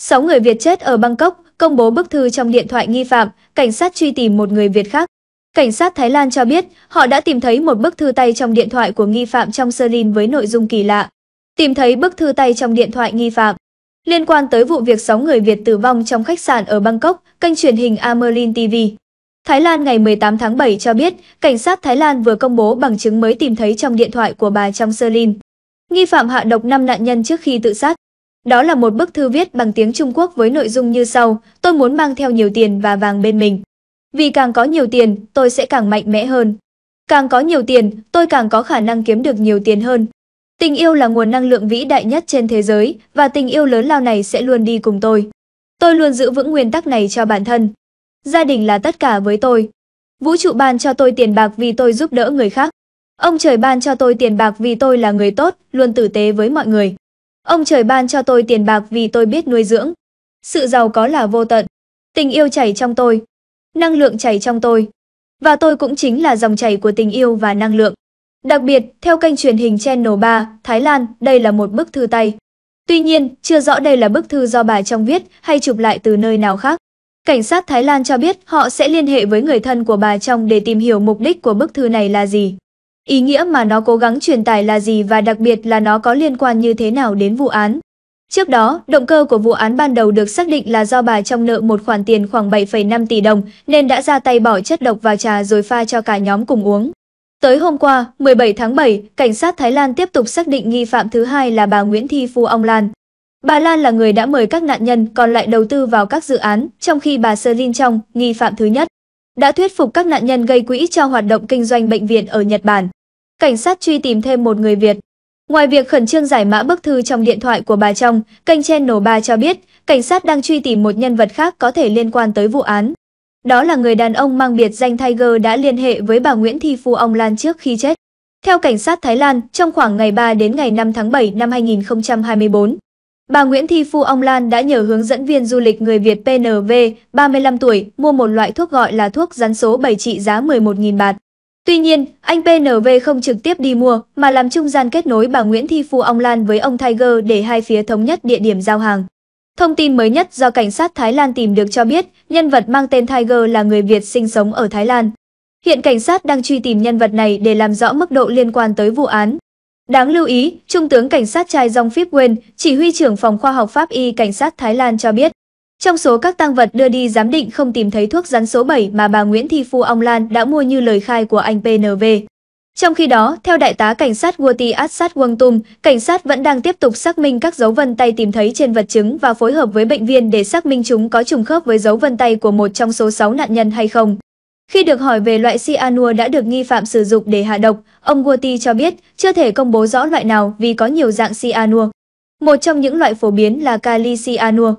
6 người Việt chết ở Bangkok, công bố bức thư trong điện thoại nghi phạm, cảnh sát truy tìm một người Việt khác. Cảnh sát Thái Lan cho biết họ đã tìm thấy một bức thư tay trong điện thoại của nghi phạm trong Serin với nội dung kỳ lạ. Tìm thấy bức thư tay trong điện thoại nghi phạm. Liên quan tới vụ việc 6 người Việt tử vong trong khách sạn ở Bangkok, kênh truyền hình Amerlin TV. Thái Lan ngày 18 tháng 7 cho biết, cảnh sát Thái Lan vừa công bố bằng chứng mới tìm thấy trong điện thoại của bà trong Serin. Nghi phạm hạ độc 5 nạn nhân trước khi tự sát. Đó là một bức thư viết bằng tiếng Trung Quốc với nội dung như sau, tôi muốn mang theo nhiều tiền và vàng bên mình. Vì càng có nhiều tiền, tôi sẽ càng mạnh mẽ hơn. Càng có nhiều tiền, tôi càng có khả năng kiếm được nhiều tiền hơn. Tình yêu là nguồn năng lượng vĩ đại nhất trên thế giới và tình yêu lớn lao này sẽ luôn đi cùng tôi. Tôi luôn giữ vững nguyên tắc này cho bản thân. Gia đình là tất cả với tôi. Vũ trụ ban cho tôi tiền bạc vì tôi giúp đỡ người khác. Ông trời ban cho tôi tiền bạc vì tôi là người tốt, luôn tử tế với mọi người. Ông trời ban cho tôi tiền bạc vì tôi biết nuôi dưỡng. Sự giàu có là vô tận. Tình yêu chảy trong tôi. Năng lượng chảy trong tôi. Và tôi cũng chính là dòng chảy của tình yêu và năng lượng. Đặc biệt, theo kênh truyền hình Channel 3, Thái Lan, đây là một bức thư tay. Tuy nhiên, chưa rõ đây là bức thư do bà trong viết hay chụp lại từ nơi nào khác. Cảnh sát Thái Lan cho biết họ sẽ liên hệ với người thân của bà trong để tìm hiểu mục đích của bức thư này là gì ý nghĩa mà nó cố gắng truyền tải là gì và đặc biệt là nó có liên quan như thế nào đến vụ án. Trước đó, động cơ của vụ án ban đầu được xác định là do bà trong nợ một khoản tiền khoảng 7,5 tỷ đồng nên đã ra tay bỏ chất độc vào trà rồi pha cho cả nhóm cùng uống. Tới hôm qua, 17 tháng 7, cảnh sát Thái Lan tiếp tục xác định nghi phạm thứ hai là bà Nguyễn Thi Phu Ông Lan. Bà Lan là người đã mời các nạn nhân còn lại đầu tư vào các dự án, trong khi bà Sơ Linh Trong, nghi phạm thứ nhất, đã thuyết phục các nạn nhân gây quỹ cho hoạt động kinh doanh bệnh viện ở Nhật Bản cảnh sát truy tìm thêm một người Việt. Ngoài việc khẩn trương giải mã bức thư trong điện thoại của bà Trong, kênh Channel 3 cho biết cảnh sát đang truy tìm một nhân vật khác có thể liên quan tới vụ án. Đó là người đàn ông mang biệt danh Tiger đã liên hệ với bà Nguyễn Thi Phu Ông Lan trước khi chết. Theo cảnh sát Thái Lan, trong khoảng ngày 3 đến ngày 5 tháng 7 năm 2024, bà Nguyễn Thi Phu Ông Lan đã nhờ hướng dẫn viên du lịch người Việt PNV, 35 tuổi, mua một loại thuốc gọi là thuốc rắn số 7 trị giá 11.000 bạt. Tuy nhiên, anh PNV không trực tiếp đi mua mà làm trung gian kết nối bà Nguyễn Thi Phu Ong Lan với ông Tiger để hai phía thống nhất địa điểm giao hàng. Thông tin mới nhất do cảnh sát Thái Lan tìm được cho biết, nhân vật mang tên Tiger là người Việt sinh sống ở Thái Lan. Hiện cảnh sát đang truy tìm nhân vật này để làm rõ mức độ liên quan tới vụ án. Đáng lưu ý, Trung tướng Cảnh sát Trai Dong Phíp Nguyen, chỉ huy trưởng phòng khoa học pháp y Cảnh sát Thái Lan cho biết, trong số các tăng vật đưa đi giám định không tìm thấy thuốc rắn số 7 mà bà Nguyễn Thị Phu Ong Lan đã mua như lời khai của anh PNV. Trong khi đó, theo đại tá cảnh sát Wati Assad Wang Tum, cảnh sát vẫn đang tiếp tục xác minh các dấu vân tay tìm thấy trên vật chứng và phối hợp với bệnh viên để xác minh chúng có trùng khớp với dấu vân tay của một trong số 6 nạn nhân hay không. Khi được hỏi về loại cyanua đã được nghi phạm sử dụng để hạ độc, ông Wati cho biết chưa thể công bố rõ loại nào vì có nhiều dạng cyanua. Một trong những loại phổ biến là kali cyanua.